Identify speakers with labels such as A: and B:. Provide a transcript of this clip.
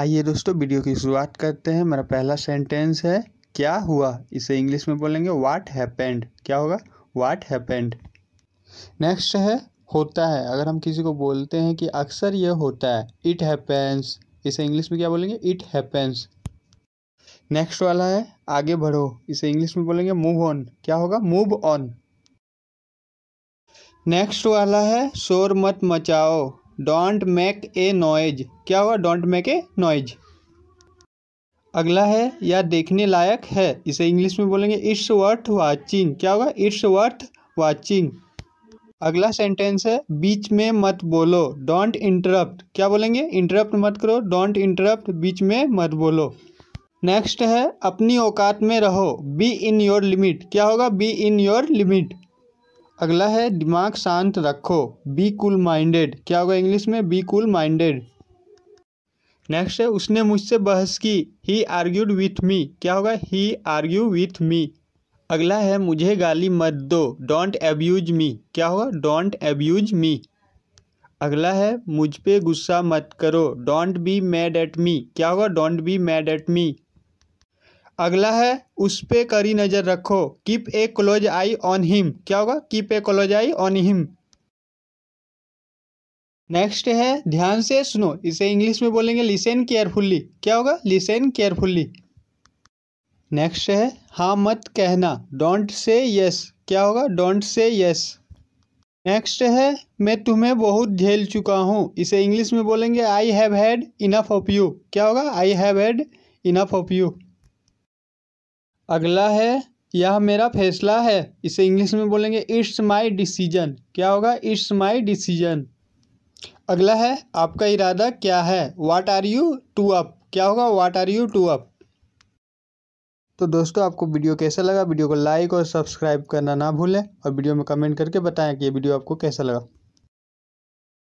A: आइए दोस्तों वीडियो की शुरुआत करते हैं मेरा पहला सेंटेंस है क्या हुआ इसे इंग्लिश में बोलेंगे वाट हैपेंड क्या होगा वाट हैपेंड नेक्स्ट है होता है अगर हम किसी को बोलते हैं कि अक्सर यह होता है इट हैपेंस इसे इंग्लिश में क्या बोलेंगे इट हैपेंस नेक्स्ट वाला है आगे बढ़ो इसे इंग्लिश में बोलेंगे मूव ऑन क्या होगा मूव ऑन नेक्स्ट वाला है शोर मत मचाओ डोंट मेक ए नॉइज क्या हुआ डोंट मेक ए नॉइज अगला है या देखने लायक है इसे इंग्लिश में बोलेंगे इट्स वर्थ वाचिंग क्या होगा इट्स वर्थ वाचिंग अगला सेंटेंस है बीच में मत बोलो डोंट इंटरप्ट क्या बोलेंगे इंटरप्ट मत करो डोंट इंटरप्ट बीच में मत बोलो नेक्स्ट है अपनी औकात में रहो बी इन योर लिमिट क्या होगा बी इन योर लिमिट अगला है दिमाग शांत रखो बी कूल माइंडेड क्या होगा इंग्लिश में बी कूल माइंडेड नेक्स्ट है उसने मुझसे बहस की ही आर्ग्यूड विथ मी क्या होगा ही आर्ग्यू विथ मी अगला है मुझे गाली मत दो डोंट एब्यूज मी क्या होगा डोंट एब्यूज मी अगला है मुझ पे गुस्सा मत करो don't be mad at me क्या होगा don't be mad at me अगला है उस पर करी नज़र रखो keep a close eye on him क्या होगा keep a close eye on him next है ध्यान से सुनो इसे इंग्लिश में बोलेंगे लिसन केयरफुल्ली क्या होगा लिसन केयरफुल्ली नेक्स्ट है हाँ मत कहना डोंट से यस क्या होगा डोंट से यस नेक्स्ट है मैं तुम्हें बहुत झेल चुका हूँ इसे इंग्लिश में बोलेंगे I have had enough of you क्या होगा I have had enough of you अगला है यह मेरा फैसला है इसे इंग्लिश में बोलेंगे इट्स माई डिसीजन क्या होगा इट्स माई डिसीजन अगला है आपका इरादा क्या है what are you to up क्या होगा what are you to up तो दोस्तों आपको वीडियो कैसा लगा वीडियो को लाइक और सब्सक्राइब करना ना भूलें और वीडियो में कमेंट करके बताएं कि ये वीडियो आपको कैसा लगा